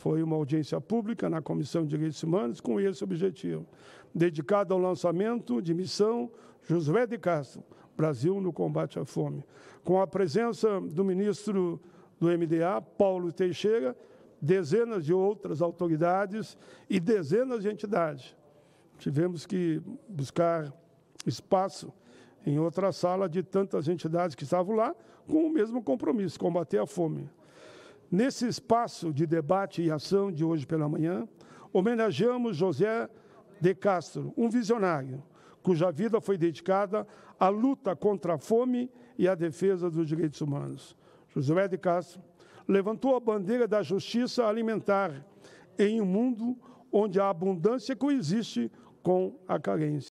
Foi uma audiência pública na Comissão de Direitos Humanos com esse objetivo, dedicada ao lançamento de missão Josué de Castro, Brasil no combate à fome, com a presença do ministro do MDA, Paulo Teixeira, dezenas de outras autoridades e dezenas de entidades. Tivemos que buscar espaço em outra sala de tantas entidades que estavam lá, com o mesmo compromisso, combater a fome. Nesse espaço de debate e ação de hoje pela manhã, homenageamos José de Castro, um visionário cuja vida foi dedicada à luta contra a fome e à defesa dos direitos humanos. José de Castro levantou a bandeira da justiça alimentar em um mundo onde a abundância coexiste com a carência.